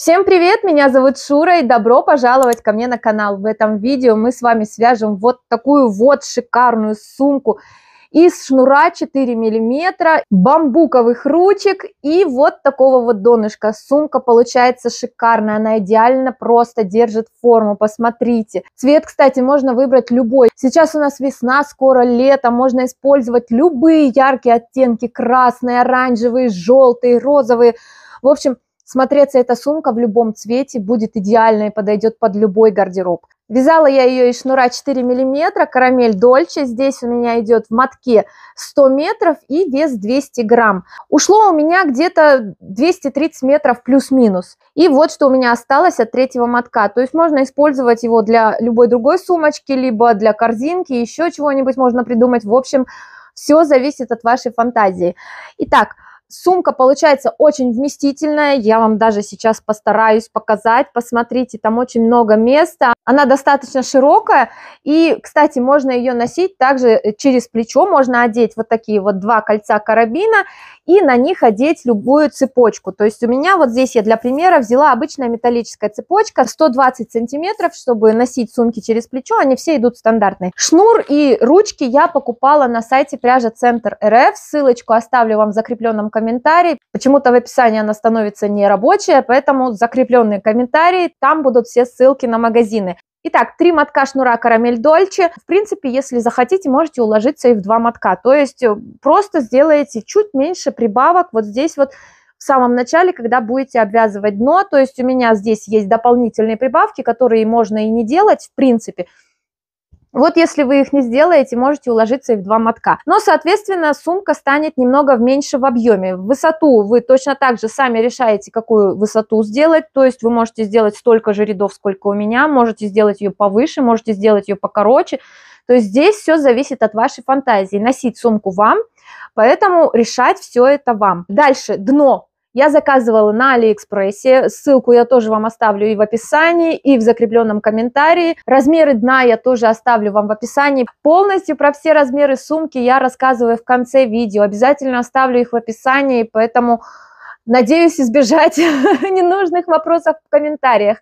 Всем привет, меня зовут Шура и добро пожаловать ко мне на канал. В этом видео мы с вами свяжем вот такую вот шикарную сумку из шнура 4 миллиметра, бамбуковых ручек и вот такого вот донышка. Сумка получается шикарная, она идеально просто держит форму, посмотрите. Цвет, кстати, можно выбрать любой. Сейчас у нас весна, скоро лето, можно использовать любые яркие оттенки, красные, оранжевые, желтые, розовые. В общем, Смотреться эта сумка в любом цвете будет идеально и подойдет под любой гардероб. Вязала я ее из шнура 4 мм, карамель Дольче. Здесь у меня идет в мотке 100 метров и вес 200 грамм. Ушло у меня где-то 230 метров плюс-минус. И вот что у меня осталось от третьего мотка. То есть можно использовать его для любой другой сумочки, либо для корзинки, еще чего-нибудь можно придумать. В общем, все зависит от вашей фантазии. Итак, Сумка получается очень вместительная, я вам даже сейчас постараюсь показать, посмотрите, там очень много места. Она достаточно широкая, и, кстати, можно ее носить также э, через плечо, можно одеть вот такие вот два кольца карабина и на них одеть любую цепочку. То есть у меня вот здесь я для примера взяла обычная металлическая цепочка 120 сантиметров, чтобы носить сумки через плечо, они все идут стандартные. Шнур и ручки я покупала на сайте пряжа Центр РФ, ссылочку оставлю вам в закрепленном комментарии комментарий. Почему-то в описании она становится не рабочая, поэтому закрепленные комментарии, там будут все ссылки на магазины. Итак, три мотка шнура карамель Дольче. В принципе, если захотите, можете уложиться и в два мотка. То есть э, просто сделаете чуть меньше прибавок вот здесь вот в самом начале, когда будете обвязывать дно. То есть у меня здесь есть дополнительные прибавки, которые можно и не делать в принципе. Вот если вы их не сделаете, можете уложиться и в два мотка. Но, соответственно, сумка станет немного меньше в объеме. Высоту вы точно так же сами решаете, какую высоту сделать. То есть вы можете сделать столько же рядов, сколько у меня, можете сделать ее повыше, можете сделать ее покороче. То есть здесь все зависит от вашей фантазии. Носить сумку вам, поэтому решать все это вам. Дальше, дно я заказывала на Алиэкспрессе. Ссылку я тоже вам оставлю и в описании, и в закрепленном комментарии. Размеры дна я тоже оставлю вам в описании. Полностью про все размеры сумки я рассказываю в конце видео. Обязательно оставлю их в описании, поэтому надеюсь избежать ненужных вопросов в комментариях.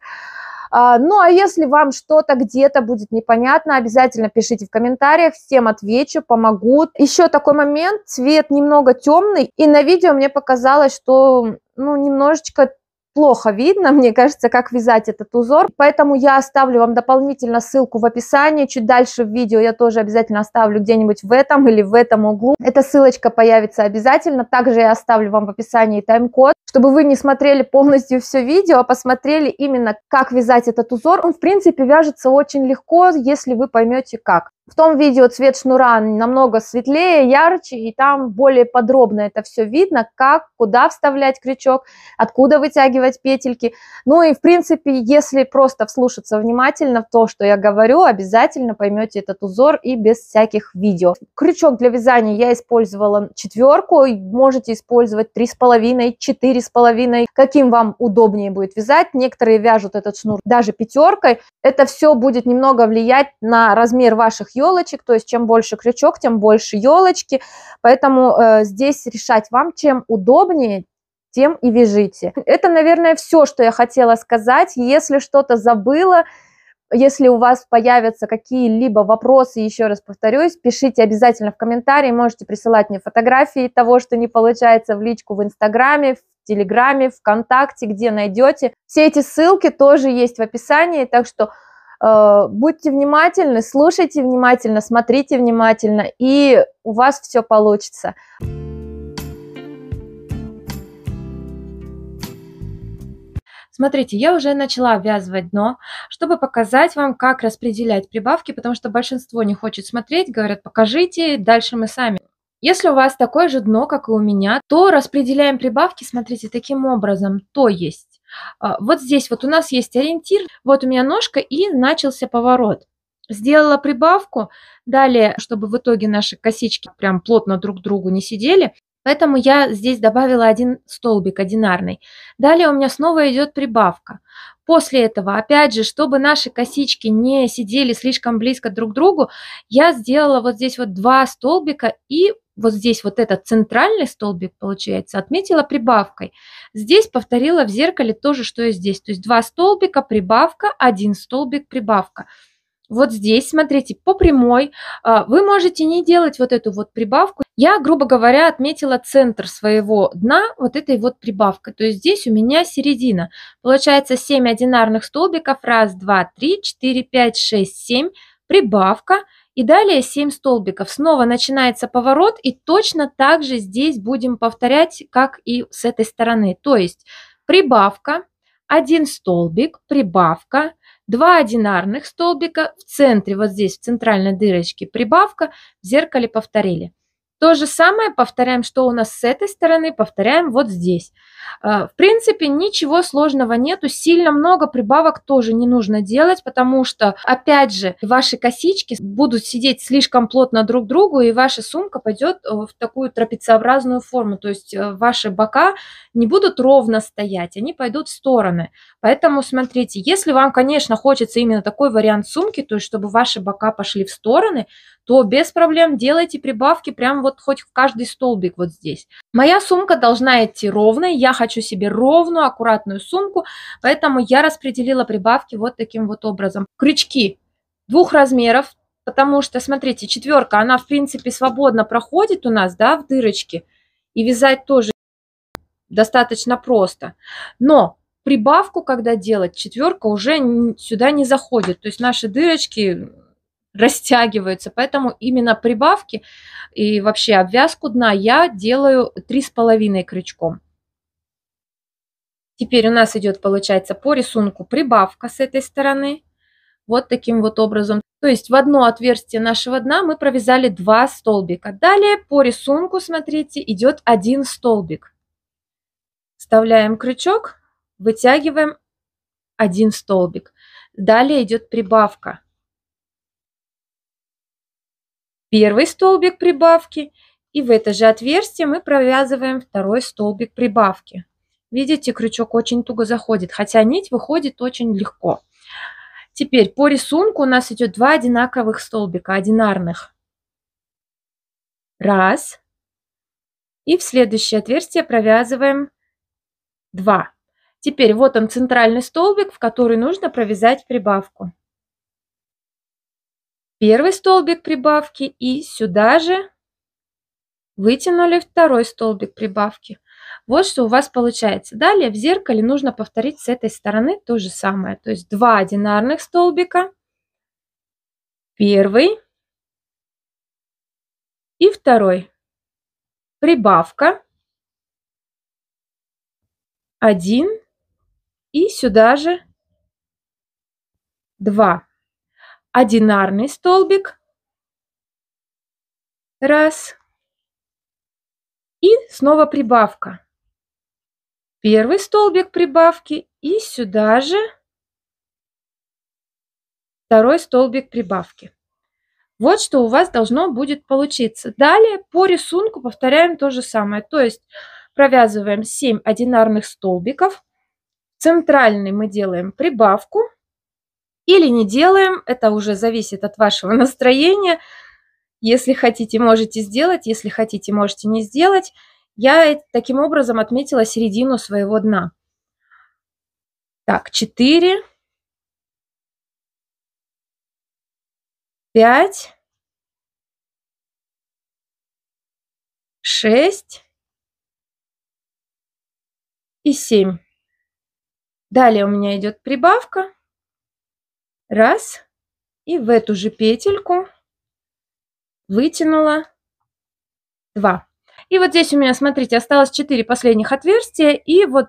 А, ну, а если вам что-то где-то будет непонятно, обязательно пишите в комментариях, всем отвечу, помогу. Еще такой момент, цвет немного темный, и на видео мне показалось, что ну, немножечко плохо видно, мне кажется, как вязать этот узор. Поэтому я оставлю вам дополнительно ссылку в описании. Чуть дальше в видео я тоже обязательно оставлю где-нибудь в этом или в этом углу. Эта ссылочка появится обязательно. Также я оставлю вам в описании тайм-код чтобы вы не смотрели полностью все видео, а посмотрели именно, как вязать этот узор. Он, в принципе, вяжется очень легко, если вы поймете как. В том видео цвет шнура намного светлее, ярче, и там более подробно это все видно, как, куда вставлять крючок, откуда вытягивать петельки. Ну и, в принципе, если просто вслушаться внимательно в то, что я говорю, обязательно поймете этот узор и без всяких видео. Крючок для вязания я использовала четверку, можете использовать три с половиной, четыре с половиной, каким вам удобнее будет вязать. Некоторые вяжут этот шнур даже пятеркой. Это все будет немного влиять на размер ваших елочек, то есть чем больше крючок, тем больше елочки, поэтому э, здесь решать вам, чем удобнее, тем и вяжите. Это, наверное, все, что я хотела сказать. Если что-то забыла, если у вас появятся какие-либо вопросы, еще раз повторюсь, пишите обязательно в комментарии, можете присылать мне фотографии того, что не получается в личку в Инстаграме, в Телеграме, ВКонтакте, где найдете. Все эти ссылки тоже есть в описании, так что Э, будьте внимательны, слушайте внимательно, смотрите внимательно, и у вас все получится. Смотрите, я уже начала ввязывать дно, чтобы показать вам, как распределять прибавки, потому что большинство не хочет смотреть, говорят, покажите, дальше мы сами. Если у вас такое же дно, как и у меня, то распределяем прибавки, смотрите, таким образом. То есть а, вот здесь вот у нас есть ориентир, вот у меня ножка и начался поворот. Сделала прибавку, далее, чтобы в итоге наши косички прям плотно друг к другу не сидели, поэтому я здесь добавила один столбик одинарный. Далее у меня снова идет прибавка. После этого, опять же, чтобы наши косички не сидели слишком близко друг к другу, я сделала вот здесь вот два столбика и вот здесь вот этот центральный столбик, получается, отметила прибавкой. Здесь повторила в зеркале то же, что и здесь. То есть два столбика, прибавка, один столбик, прибавка. Вот здесь, смотрите, по прямой а, вы можете не делать вот эту вот прибавку. Я, грубо говоря, отметила центр своего дна вот этой вот прибавкой. То есть здесь у меня середина. Получается 7 одинарных столбиков. раз, два, три, четыре, пять, шесть, семь. Прибавка. И далее 7 столбиков. Снова начинается поворот, и точно так же здесь будем повторять, как и с этой стороны. То есть прибавка, 1 столбик, прибавка, 2 одинарных столбика в центре, вот здесь в центральной дырочке прибавка, в зеркале повторили. То же самое повторяем, что у нас с этой стороны, повторяем вот здесь. Э, в принципе, ничего сложного нету, сильно много прибавок тоже не нужно делать, потому что, опять же, ваши косички будут сидеть слишком плотно друг к другу, и ваша сумка пойдет э, в такую трапециобразную форму, то есть э, ваши бока не будут ровно стоять, они пойдут в стороны. Поэтому смотрите, если вам, конечно, хочется именно такой вариант сумки, то есть чтобы ваши бока пошли в стороны, то без проблем делайте прибавки прям вот хоть в каждый столбик вот здесь. Моя сумка должна идти ровной, я хочу себе ровную, аккуратную сумку, поэтому я распределила прибавки вот таким вот образом. Крючки двух размеров, потому что, смотрите, четверка, она в принципе свободно проходит у нас, да, в дырочке, и вязать тоже достаточно просто. Но прибавку, когда делать, четверка уже сюда не заходит. То есть наши дырочки растягиваются, поэтому именно прибавки и вообще обвязку дна я делаю 3,5 крючком. Теперь у нас идет, получается, по рисунку прибавка с этой стороны, вот таким вот образом. То есть в одно отверстие нашего дна мы провязали два столбика. Далее по рисунку, смотрите, идет один столбик. Вставляем крючок, вытягиваем один столбик. Далее идет прибавка первый столбик прибавки, и в это же отверстие мы провязываем второй столбик прибавки. Видите, крючок очень туго заходит, хотя нить выходит очень легко. Теперь по рисунку у нас идет два одинаковых столбика, одинарных. Раз. И в следующее отверстие провязываем два. Теперь вот он центральный столбик, в который нужно провязать прибавку первый столбик прибавки и сюда же вытянули второй столбик прибавки. Вот что у вас получается. Далее в зеркале нужно повторить с этой стороны то же самое. То есть два одинарных столбика, первый и второй. Прибавка один и сюда же два одинарный столбик. Раз. И снова прибавка. Первый столбик прибавки и сюда же второй столбик прибавки. Вот что у вас должно будет получиться. Далее по рисунку повторяем то же самое. То есть провязываем 7 одинарных столбиков. центральный мы делаем прибавку – или не делаем. Это уже зависит от вашего настроения. Если хотите, можете сделать, если хотите, можете не сделать. Я таким образом отметила середину своего дна. Так, 4, 5, 6 и 7. Далее у меня идет прибавка раз и в эту же петельку вытянула два. И вот здесь у меня, смотрите, осталось 4 последних отверстия, и вот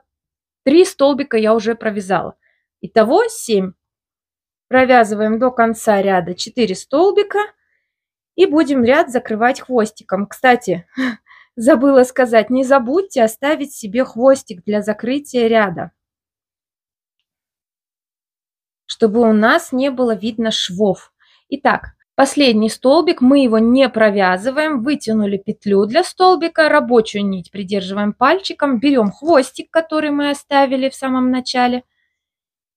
3 столбика я уже провязала. Итого 7. Провязываем до конца ряда 4 столбика и будем ряд закрывать хвостиком. Кстати, забыла сказать, не забудьте оставить себе хвостик для закрытия ряда чтобы у нас не было видно швов. Итак, последний столбик, мы его не провязываем, вытянули петлю для столбика, рабочую нить придерживаем пальчиком, берем хвостик, который мы оставили в самом начале,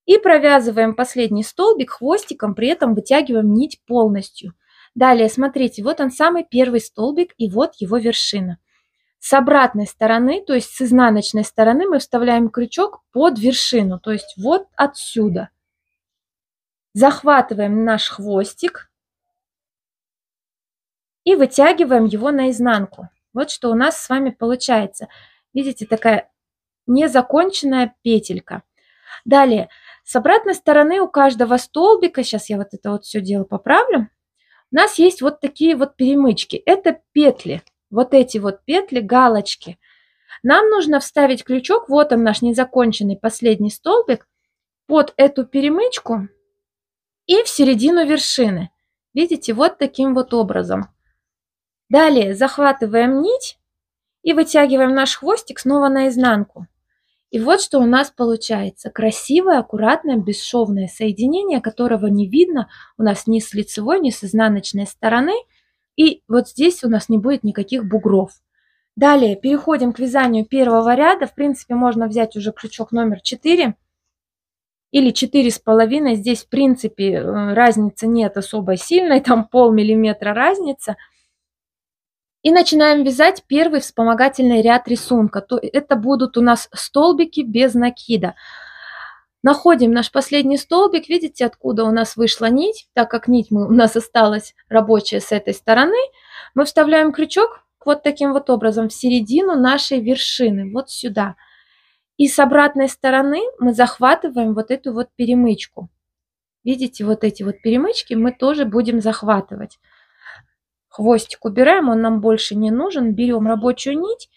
и провязываем последний столбик хвостиком, при этом вытягиваем нить полностью. Далее, смотрите, вот он самый первый столбик и вот его вершина. С обратной стороны, то есть с изнаночной стороны мы вставляем крючок под вершину, то есть вот отсюда – захватываем наш хвостик и вытягиваем его наизнанку. Вот что у нас с вами получается. Видите, такая незаконченная петелька. Далее, с обратной стороны у каждого столбика, сейчас я вот это вот все дело поправлю, у нас есть вот такие вот перемычки. Это петли, вот эти вот петли, галочки. Нам нужно вставить крючок, вот он наш незаконченный последний столбик, под эту перемычку и в середину вершины. Видите, вот таким вот образом. Далее захватываем нить и вытягиваем наш хвостик снова наизнанку. И вот что у нас получается. Красивое, аккуратное, бесшовное соединение, которого не видно у нас ни с лицевой, ни с изнаночной стороны. И вот здесь у нас не будет никаких бугров. Далее переходим к вязанию первого ряда. В принципе, можно взять уже крючок номер 4 или 4,5. Здесь, в принципе, э, разницы нет особо сильной, там полмиллиметра разница. И начинаем вязать первый вспомогательный ряд рисунка. То это будут у нас столбики без накида. Находим наш последний столбик, видите, откуда у нас вышла нить, так как нить у нас осталась рабочая с этой стороны. Мы вставляем крючок вот таким вот образом в середину нашей вершины, вот сюда. Сюда. И с обратной стороны мы захватываем вот эту вот перемычку. Видите, вот эти вот перемычки мы тоже будем захватывать. Хвостик убираем, он нам больше не нужен. Берем рабочую нить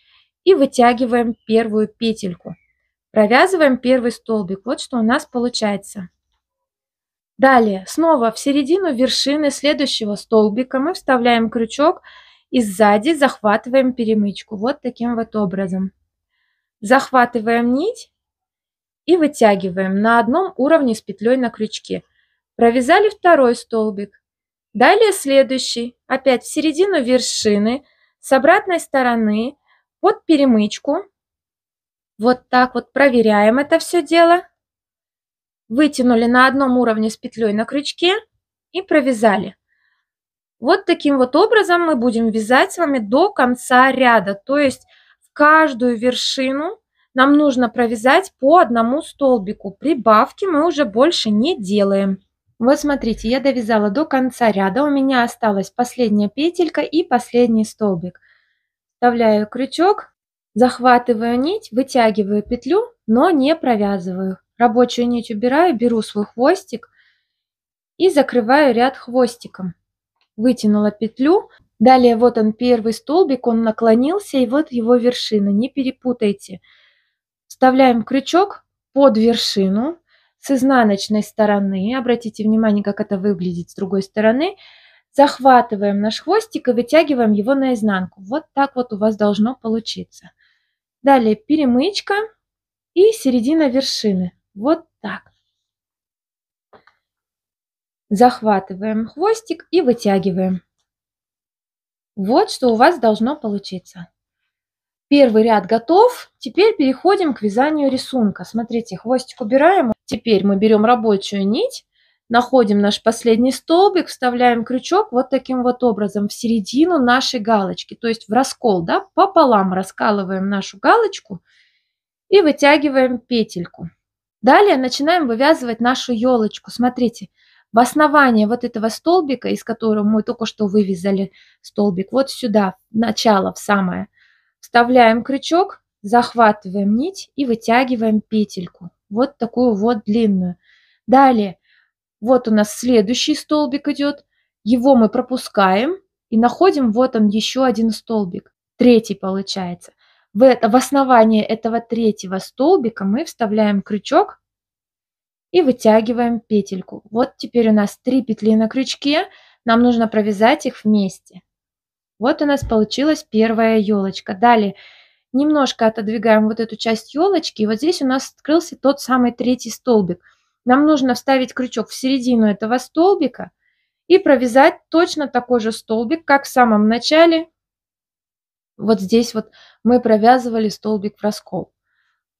и вытягиваем первую петельку. Провязываем первый столбик. Вот что у нас получается. Далее, снова в середину вершины следующего столбика мы вставляем крючок и сзади захватываем перемычку. Вот таким вот образом. Захватываем нить и вытягиваем на одном уровне с петлей на крючке. Провязали второй столбик. Далее следующий, опять в середину вершины, с обратной стороны, под перемычку. Вот так вот проверяем это все дело. Вытянули на одном уровне с петлей на крючке и провязали. Вот таким вот образом мы будем вязать с вами до конца ряда, то есть каждую вершину нам нужно провязать по одному столбику. Прибавки мы уже больше не делаем. Вот смотрите, я довязала до конца ряда, у меня осталась последняя петелька и последний столбик. Вставляю крючок, захватываю нить, вытягиваю петлю, но не провязываю. Рабочую нить убираю, беру свой хвостик и закрываю ряд хвостиком. Вытянула петлю, Далее вот он первый столбик, он наклонился, и вот его вершина, не перепутайте. Вставляем крючок под вершину с изнаночной стороны. Обратите внимание, как это выглядит с другой стороны. Захватываем наш хвостик и вытягиваем его наизнанку. Вот так вот у вас должно получиться. Далее перемычка и середина вершины. Вот так. Захватываем хвостик и вытягиваем. Вот что у вас должно получиться. Первый ряд готов. Теперь переходим к вязанию рисунка. Смотрите, хвостик убираем. Теперь мы берем рабочую нить, находим наш последний столбик, вставляем крючок вот таким вот образом в середину нашей галочки, то есть в раскол, да, пополам раскалываем нашу галочку и вытягиваем петельку. Далее начинаем вывязывать нашу елочку. Смотрите, в основание вот этого столбика, из которого мы только что вывязали столбик, вот сюда, в начало, в самое, вставляем крючок, захватываем нить и вытягиваем петельку. Вот такую вот длинную. Далее, вот у нас следующий столбик идет, его мы пропускаем и находим, вот он, еще один столбик, третий получается. В, это, в основание этого третьего столбика мы вставляем крючок, и вытягиваем петельку. Вот теперь у нас три петли на крючке, нам нужно провязать их вместе. Вот у нас получилась первая елочка. Далее немножко отодвигаем вот эту часть елочки, и вот здесь у нас открылся тот самый третий столбик. Нам нужно вставить крючок в середину этого столбика и провязать точно такой же столбик, как в самом начале. Вот здесь вот мы провязывали столбик в раскол.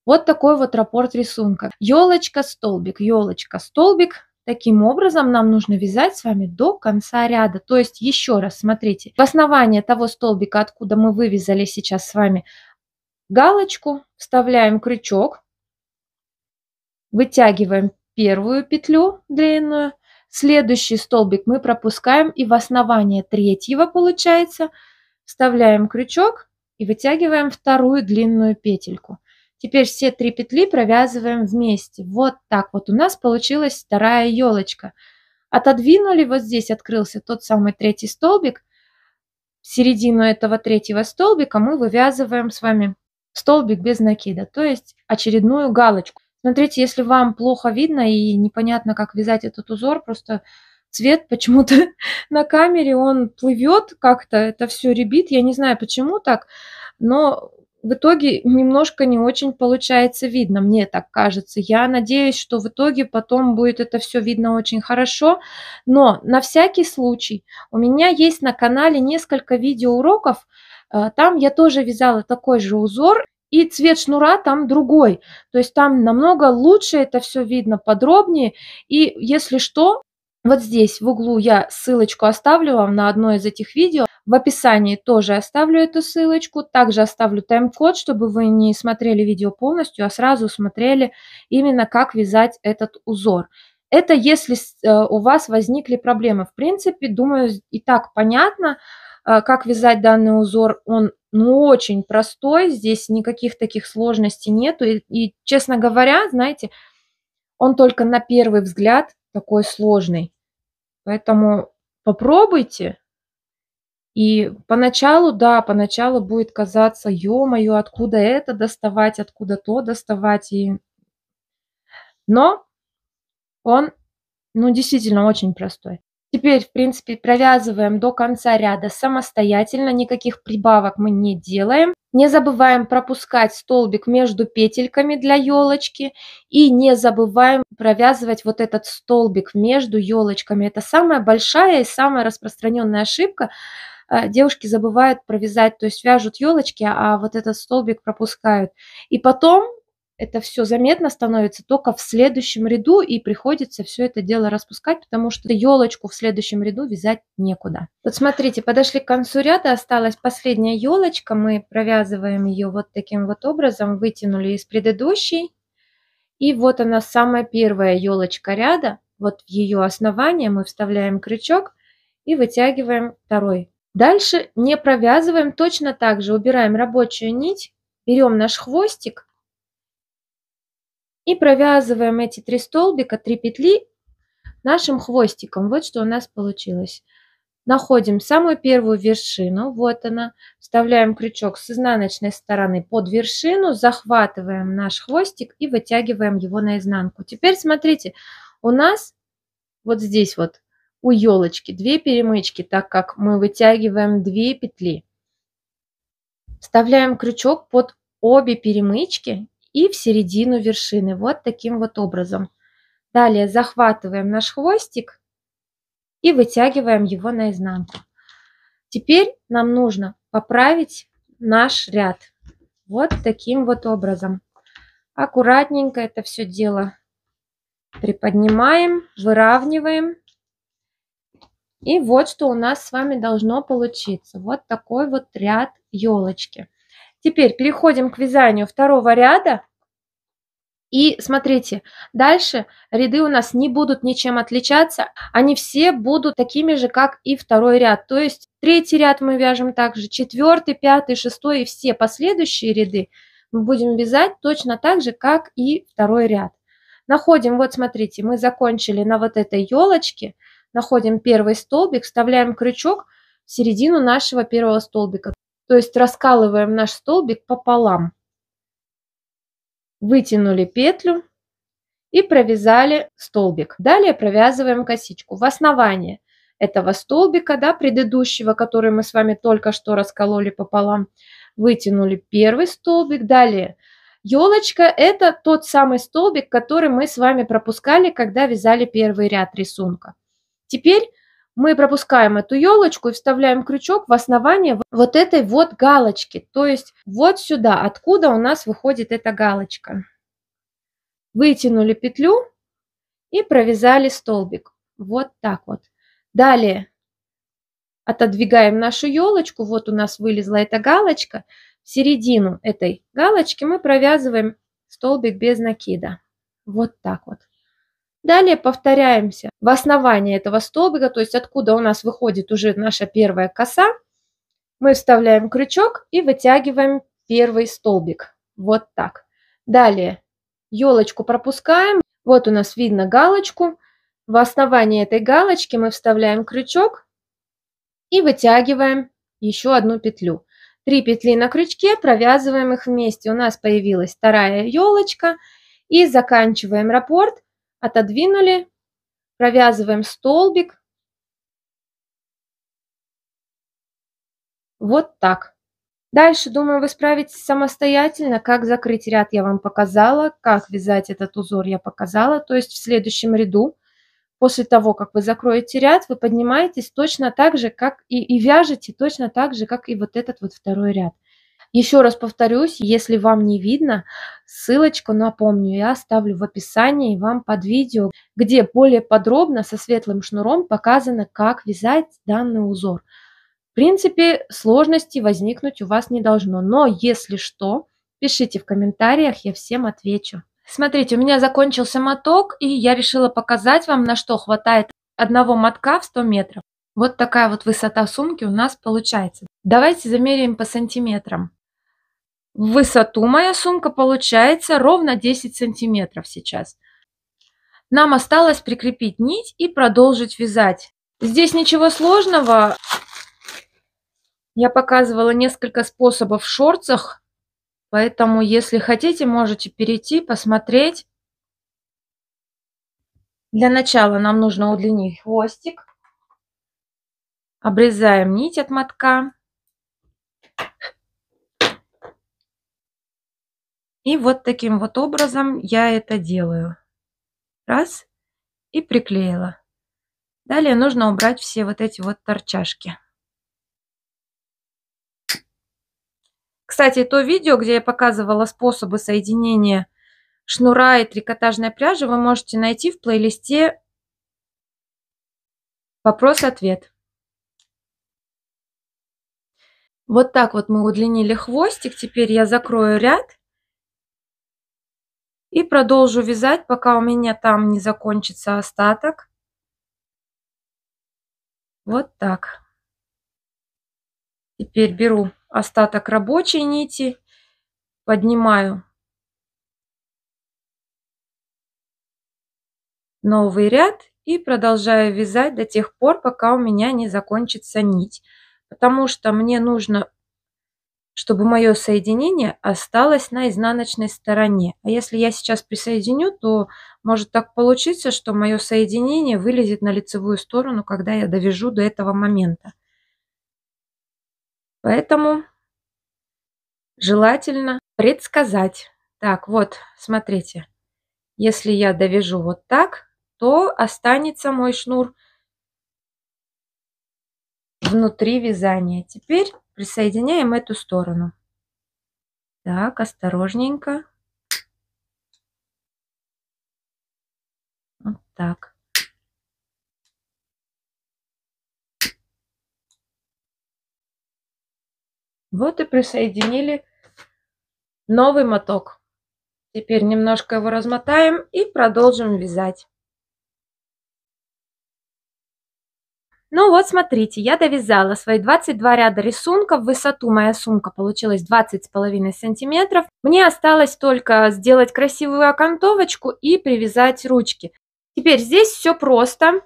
Вот такой вот рапорт рисунка. Елочка, столбик, елочка, столбик. Таким образом нам нужно вязать с вами до конца ряда. То есть еще раз смотрите, в основание того столбика, откуда мы вывязали сейчас с вами галочку, вставляем крючок, вытягиваем первую петлю длинную, следующий столбик мы пропускаем и в основание третьего получается вставляем крючок и вытягиваем вторую длинную петельку. Теперь все три петли провязываем вместе. Вот так вот у нас получилась вторая елочка. Отодвинули, вот здесь открылся тот самый третий столбик. В середину этого третьего столбика мы вывязываем с вами столбик без накида, то есть очередную галочку. Смотрите, если вам плохо видно и непонятно, как вязать этот узор, просто цвет почему-то на камере, он плывет как-то, это все ребит, я не знаю, почему так, но в итоге немножко не очень получается видно, мне так кажется. Я надеюсь, что в итоге потом будет это все видно очень хорошо, но на всякий случай у меня есть на канале несколько видеоуроков, э, там я тоже вязала такой же узор, и цвет шнура там другой. То есть там намного лучше это все видно, подробнее. И если что, вот здесь в углу я ссылочку оставлю вам на одно из этих видео. В описании тоже оставлю эту ссылочку. Также оставлю тайм-код, чтобы вы не смотрели видео полностью, а сразу смотрели именно как вязать этот узор. Это если э, у вас возникли проблемы. В принципе, думаю, и так понятно, э, как вязать данный узор. Он ну, очень простой, здесь никаких таких сложностей нету. И, и, честно говоря, знаете, он только на первый взгляд такой сложный. Поэтому попробуйте. И поначалу, да, поначалу будет казаться, ё-моё, откуда это доставать, откуда то доставать. И... Но он, ну, действительно очень простой. Теперь, в принципе, провязываем до конца ряда самостоятельно, никаких прибавок мы не делаем. Не забываем пропускать столбик между петельками для елочки и не забываем провязывать вот этот столбик между елочками. Это самая большая и самая распространенная ошибка. А, девушки забывают провязать, то есть вяжут елочки, а вот этот столбик пропускают. И потом это все заметно становится только в следующем ряду, и приходится все это дело распускать, потому что елочку в следующем ряду вязать некуда. Вот смотрите, подошли к концу ряда, осталась последняя елочка, мы провязываем ее вот таким вот образом, вытянули из предыдущей, и вот она самая первая елочка ряда, вот в ее основание мы вставляем крючок и вытягиваем второй. Дальше не провязываем, точно так же убираем рабочую нить, берем наш хвостик, и провязываем эти три столбика, три петли нашим хвостиком. Вот что у нас получилось. Находим самую первую вершину, вот она. Вставляем крючок с изнаночной стороны под вершину, захватываем наш хвостик и вытягиваем его наизнанку. Теперь смотрите, у нас вот здесь вот у елочки две перемычки, так как мы вытягиваем две петли. Вставляем крючок под обе перемычки и в середину вершины, вот таким вот образом. Далее захватываем наш хвостик и вытягиваем его наизнанку. Теперь нам нужно поправить наш ряд вот таким вот образом. Аккуратненько это все дело приподнимаем, выравниваем. И вот что у нас с вами должно получиться. Вот такой вот ряд елочки. Теперь переходим к вязанию второго ряда. И смотрите, дальше ряды у нас не будут ничем отличаться, они все будут такими же, как и второй ряд. То есть третий ряд мы вяжем также, четвертый, пятый, шестой и все последующие ряды мы будем вязать точно так же, как и второй ряд. Находим, вот смотрите, мы закончили на вот этой елочке, находим первый столбик, вставляем крючок в середину нашего первого столбика. То есть раскалываем наш столбик пополам. Вытянули петлю и провязали столбик. Далее провязываем косичку в основании этого столбика, да, предыдущего, который мы с вами только что раскололи пополам, вытянули первый столбик, далее елочка – это тот самый столбик, который мы с вами пропускали, когда вязали первый ряд рисунка. Теперь мы пропускаем эту елочку и вставляем крючок в основание вот этой вот галочки, то есть вот сюда, откуда у нас выходит эта галочка. Вытянули петлю и провязали столбик. Вот так вот. Далее отодвигаем нашу елочку, вот у нас вылезла эта галочка, в середину этой галочки мы провязываем столбик без накида. Вот так вот. Далее повторяемся в основании этого столбика, то есть откуда у нас выходит уже наша первая коса. Мы вставляем крючок и вытягиваем первый столбик. Вот так. Далее елочку пропускаем. Вот у нас видно галочку. В основании этой галочки мы вставляем крючок и вытягиваем еще одну петлю. Три петли на крючке, провязываем их вместе. У нас появилась вторая елочка и заканчиваем раппорт отодвинули, провязываем столбик. Вот так. Дальше, думаю, вы справитесь самостоятельно, как закрыть ряд я вам показала, как вязать этот узор я показала. То есть в следующем ряду, после того, как вы закроете ряд, вы поднимаетесь точно так же, как и, и вяжете точно так же, как и вот этот вот второй ряд. Еще раз повторюсь, если вам не видно, ссылочку, напомню, я оставлю в описании вам под видео, где более подробно со светлым шнуром показано, как вязать данный узор. В принципе, сложностей возникнуть у вас не должно, но если что, пишите в комментариях, я всем отвечу. Смотрите, у меня закончился моток, и я решила показать вам, на что хватает одного мотка в 100 метров. Вот такая вот высота сумки у нас получается. Давайте замерим по сантиметрам. В высоту моя сумка получается ровно 10 сантиметров сейчас. Нам осталось прикрепить нить и продолжить вязать. Здесь ничего сложного. Я показывала несколько способов в шорцах, поэтому если хотите, можете перейти, посмотреть. Для начала нам нужно удлинить хвостик. Обрезаем нить от мотка. И вот таким вот образом я это делаю. Раз. И приклеила. Далее нужно убрать все вот эти вот торчашки. Кстати, то видео, где я показывала способы соединения шнура и трикотажной пряжи, вы можете найти в плейлисте «Вопрос-ответ». Вот так вот мы удлинили хвостик. Теперь я закрою ряд и продолжу вязать, пока у меня там не закончится остаток. Вот так. Теперь беру остаток рабочей нити, поднимаю новый ряд и продолжаю вязать до тех пор, пока у меня не закончится нить. Потому что мне нужно чтобы мое соединение осталось на изнаночной стороне. А если я сейчас присоединю, то может так получиться, что мое соединение вылезет на лицевую сторону, когда я довяжу до этого момента. Поэтому желательно предсказать. Так, вот, смотрите, если я довяжу вот так, то останется мой шнур внутри вязания. Теперь присоединяем эту сторону. Так, осторожненько. Вот так. Вот и присоединили новый моток. Теперь немножко его размотаем и продолжим вязать. Ну вот смотрите, я довязала свои 22 ряда рисунков, высоту моя сумка получилась 20,5 сантиметров. Мне осталось только сделать красивую окантовочку и привязать ручки. Теперь здесь все просто.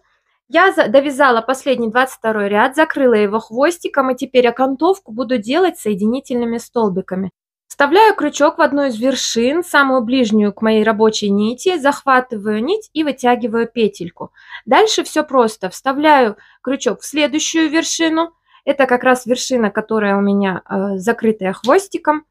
Я довязала последний 22 ряд, закрыла его хвостиком и теперь окантовку буду делать соединительными столбиками. Вставляю крючок в одну из вершин, самую ближнюю к моей рабочей нити, захватываю нить и вытягиваю петельку. Дальше все просто. Вставляю крючок в следующую вершину. Это как раз вершина, которая у меня э, закрытая хвостиком.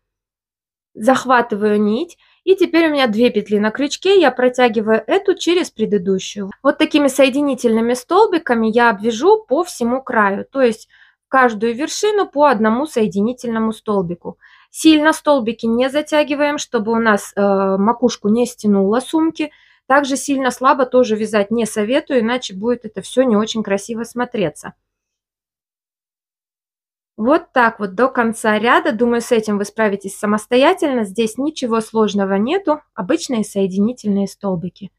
Захватываю нить. И теперь у меня две петли на крючке, я протягиваю эту через предыдущую. Вот такими соединительными столбиками я обвяжу по всему краю, то есть каждую вершину по одному соединительному столбику. Сильно столбики не затягиваем, чтобы у нас э, макушку не стянуло сумки. Также сильно слабо тоже вязать не советую, иначе будет это все не очень красиво смотреться. Вот так вот до конца ряда. Думаю, с этим вы справитесь самостоятельно. Здесь ничего сложного нету. Обычные соединительные столбики.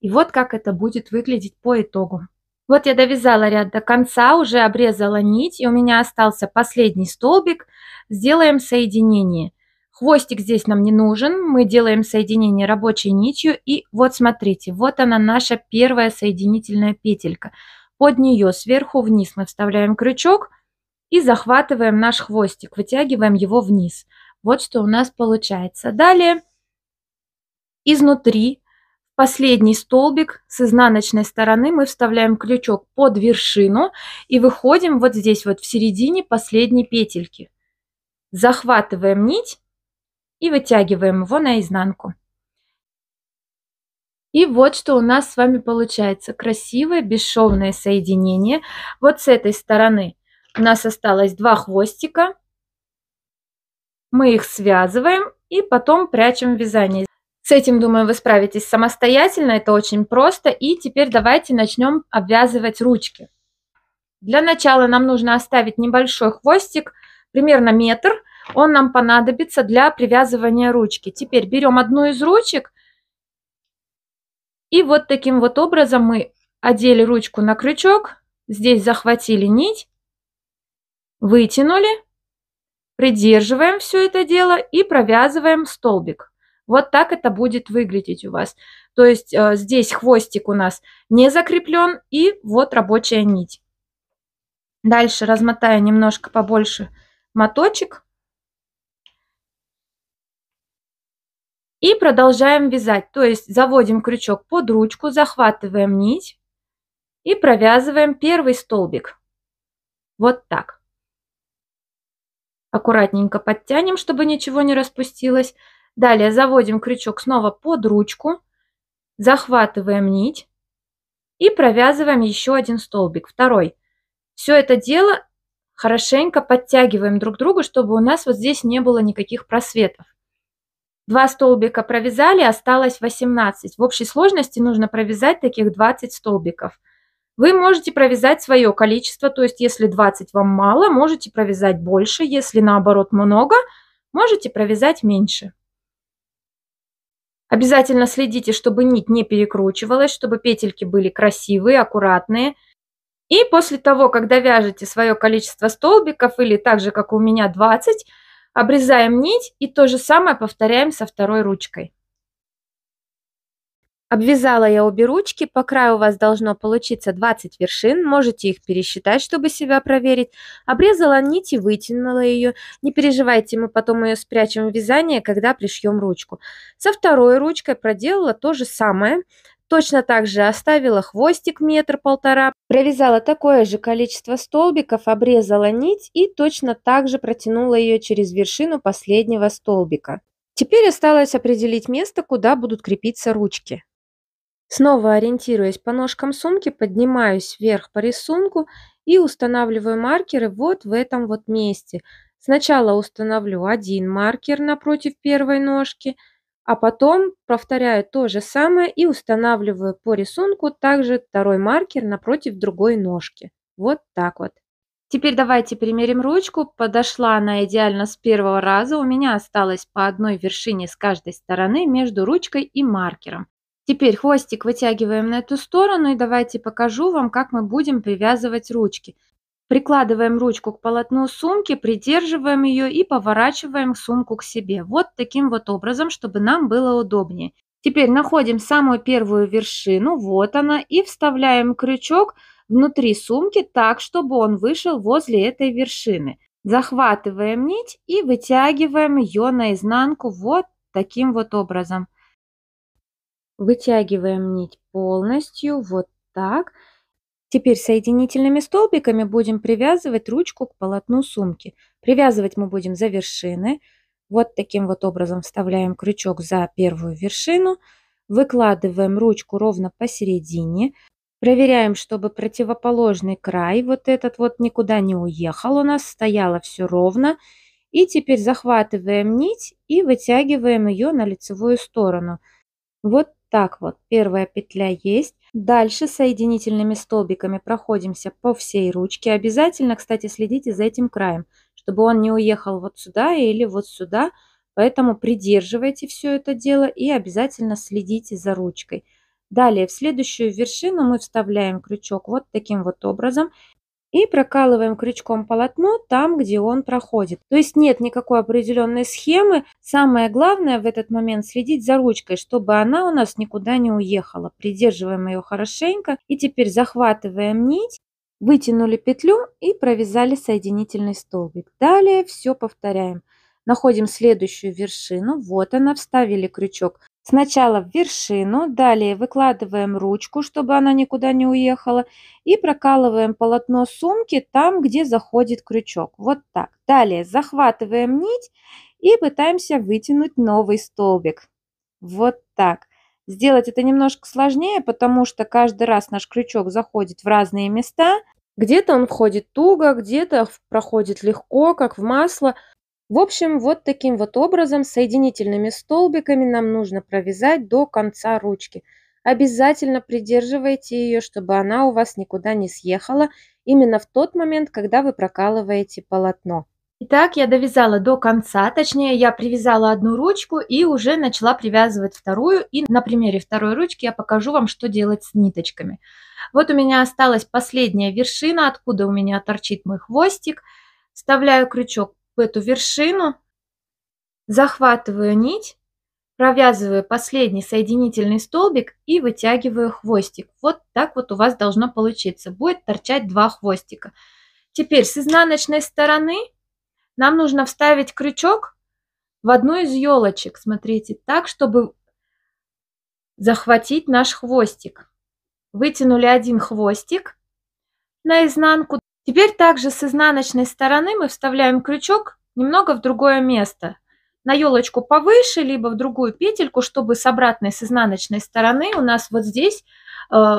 И вот как это будет выглядеть по итогу. Вот я довязала ряд до конца, уже обрезала нить, и у меня остался последний столбик сделаем соединение. Хвостик здесь нам не нужен, мы делаем соединение рабочей нитью. И вот смотрите, вот она наша первая соединительная петелька. Под нее сверху вниз мы вставляем крючок и захватываем наш хвостик, вытягиваем его вниз. Вот что у нас получается. Далее изнутри последний столбик с изнаночной стороны мы вставляем крючок под вершину и выходим вот здесь вот в середине последней петельки захватываем нить и вытягиваем его наизнанку. И вот что у нас с вами получается. Красивое бесшовное соединение. Вот с этой стороны у нас осталось два хвостика. Мы их связываем и потом прячем в вязание. С этим, думаю, вы справитесь самостоятельно, это очень просто. И теперь давайте начнем обвязывать ручки. Для начала нам нужно оставить небольшой хвостик – примерно метр. Он нам понадобится для привязывания ручки. Теперь берем одну из ручек и вот таким вот образом мы одели ручку на крючок, здесь захватили нить, вытянули, придерживаем все это дело и провязываем столбик. Вот так это будет выглядеть у вас. То есть э, здесь хвостик у нас не закреплен и вот рабочая нить. Дальше размотая немножко побольше моточек. И продолжаем вязать, то есть заводим крючок под ручку, захватываем нить и провязываем первый столбик. Вот так. Аккуратненько подтянем, чтобы ничего не распустилось. Далее заводим крючок снова под ручку, захватываем нить и провязываем еще один столбик, второй. Все это дело хорошенько подтягиваем друг друга, чтобы у нас вот здесь не было никаких просветов. Два столбика провязали, осталось 18. В общей сложности нужно провязать таких 20 столбиков. Вы можете провязать свое количество, то есть если 20 вам мало, можете провязать больше, если наоборот много, можете провязать меньше. Обязательно следите, чтобы нить не перекручивалась, чтобы петельки были красивые, аккуратные – и после того, когда вяжете свое количество столбиков, или так же, как у меня 20, обрезаем нить и то же самое повторяем со второй ручкой. Обвязала я обе ручки, по краю у вас должно получиться 20 вершин, можете их пересчитать, чтобы себя проверить. Обрезала нить и вытянула ее. Не переживайте, мы потом ее спрячем в вязание, когда пришьем ручку. Со второй ручкой проделала то же самое, Точно так же оставила хвостик метр-полтора, провязала такое же количество столбиков, обрезала нить и точно так же протянула ее через вершину последнего столбика. Теперь осталось определить место, куда будут крепиться ручки. Снова ориентируясь по ножкам сумки, поднимаюсь вверх по рисунку и устанавливаю маркеры вот в этом вот месте. Сначала установлю один маркер напротив первой ножки – а потом повторяю то же самое и устанавливаю по рисунку также второй маркер напротив другой ножки. Вот так вот. Теперь давайте примерим ручку. Подошла она идеально с первого раза. У меня осталось по одной вершине с каждой стороны между ручкой и маркером. Теперь хвостик вытягиваем на эту сторону и давайте покажу вам, как мы будем привязывать ручки. Прикладываем ручку к полотну сумки, придерживаем ее и поворачиваем сумку к себе. Вот таким вот образом, чтобы нам было удобнее. Теперь находим самую первую вершину, вот она, и вставляем крючок внутри сумки так, чтобы он вышел возле этой вершины. Захватываем нить и вытягиваем ее наизнанку вот таким вот образом. Вытягиваем нить полностью, вот так. Теперь соединительными столбиками будем привязывать ручку к полотну сумки. Привязывать мы будем за вершины. Вот таким вот образом вставляем крючок за первую вершину. Выкладываем ручку ровно посередине. Проверяем, чтобы противоположный край, вот этот вот никуда не уехал у нас, стояло все ровно. И теперь захватываем нить и вытягиваем ее на лицевую сторону. Вот так вот. Первая петля есть. Дальше соединительными столбиками проходимся по всей ручке. Обязательно, кстати, следите за этим краем, чтобы он не уехал вот сюда или вот сюда. Поэтому придерживайте все это дело и обязательно следите за ручкой. Далее в следующую вершину мы вставляем крючок вот таким вот образом и прокалываем крючком полотно там, где он проходит. То есть нет никакой определенной схемы. Самое главное в этот момент следить за ручкой, чтобы она у нас никуда не уехала. Придерживаем ее хорошенько и теперь захватываем нить, вытянули петлю и провязали соединительный столбик. Далее все повторяем. Находим следующую вершину. Вот она, вставили крючок Сначала в вершину, далее выкладываем ручку, чтобы она никуда не уехала, и прокалываем полотно сумки там, где заходит крючок. Вот так. Далее захватываем нить и пытаемся вытянуть новый столбик. Вот так. Сделать это немножко сложнее, потому что каждый раз наш крючок заходит в разные места. Где-то он входит туго, где-то проходит легко, как в масло. В общем, вот таким вот образом соединительными столбиками нам нужно провязать до конца ручки. Обязательно придерживайте ее, чтобы она у вас никуда не съехала, именно в тот момент, когда вы прокалываете полотно. Итак, я довязала до конца, точнее я привязала одну ручку и уже начала привязывать вторую. И на примере второй ручки я покажу вам, что делать с ниточками. Вот у меня осталась последняя вершина, откуда у меня торчит мой хвостик. Вставляю крючок в эту вершину, захватываю нить, провязываю последний соединительный столбик и вытягиваю хвостик. Вот так вот у вас должно получиться. Будет торчать два хвостика. Теперь с изнаночной стороны нам нужно вставить крючок в одну из елочек, смотрите, так, чтобы захватить наш хвостик. Вытянули один хвостик наизнанку, Теперь также с изнаночной стороны мы вставляем крючок немного в другое место, на елочку повыше, либо в другую петельку, чтобы с обратной, с изнаночной стороны у нас вот здесь э,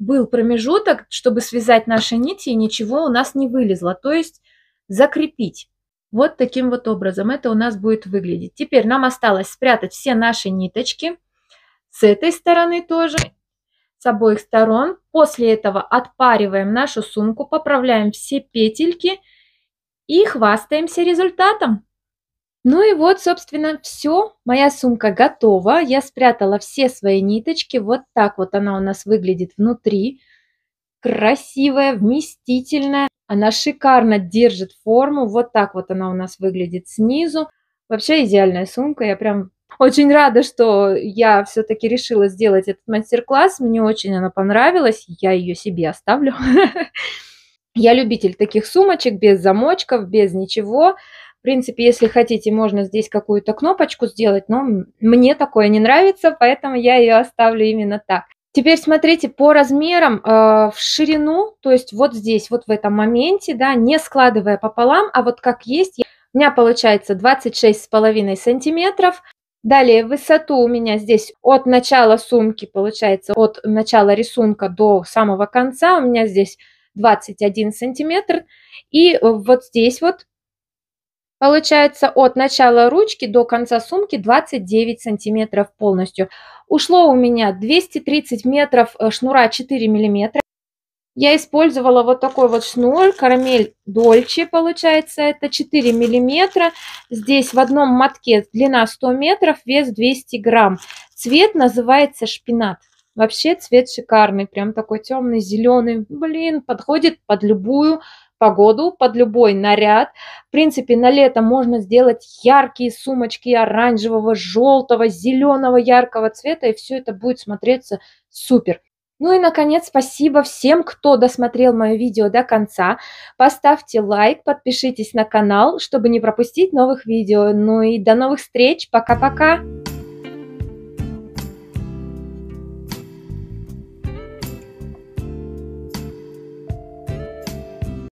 был промежуток, чтобы связать наши нити, и ничего у нас не вылезло, то есть закрепить. Вот таким вот образом это у нас будет выглядеть. Теперь нам осталось спрятать все наши ниточки с этой стороны тоже с обоих сторон. После этого отпариваем нашу сумку, поправляем все петельки и хвастаемся результатом. Ну и вот, собственно, все. Моя сумка готова. Я спрятала все свои ниточки. Вот так вот она у нас выглядит внутри. Красивая, вместительная. Она шикарно держит форму. Вот так вот она у нас выглядит снизу. Вообще идеальная сумка. Я прям очень рада, что я все-таки решила сделать этот мастер-класс. Мне очень она понравилась. Я ее себе оставлю. Я любитель таких сумочек без замочков, без ничего. В принципе, если хотите, можно здесь какую-то кнопочку сделать, но мне такое не нравится, поэтому я ее оставлю именно так. Теперь смотрите по размерам э, в ширину, то есть вот здесь, вот в этом моменте, да, не складывая пополам, а вот как есть, у меня получается 26,5 сантиметров. Далее высоту у меня здесь от начала сумки, получается, от начала рисунка до самого конца у меня здесь 21 сантиметр. И вот здесь вот Получается от начала ручки до конца сумки 29 сантиметров полностью. Ушло у меня 230 метров э, шнура 4 миллиметра. Я использовала вот такой вот шнур, карамель Дольче, получается, это 4 миллиметра. Здесь в одном мотке длина 100 метров, вес 200 грамм. Цвет называется шпинат. Вообще цвет шикарный, прям такой темный, зеленый. Блин, подходит под любую погоду, под любой наряд. В принципе, на лето можно сделать яркие сумочки оранжевого, желтого, зеленого, яркого цвета, и все это будет смотреться супер. Ну и, наконец, спасибо всем, кто досмотрел мое видео до конца. Поставьте лайк, подпишитесь на канал, чтобы не пропустить новых видео. Ну и до новых встреч. Пока-пока.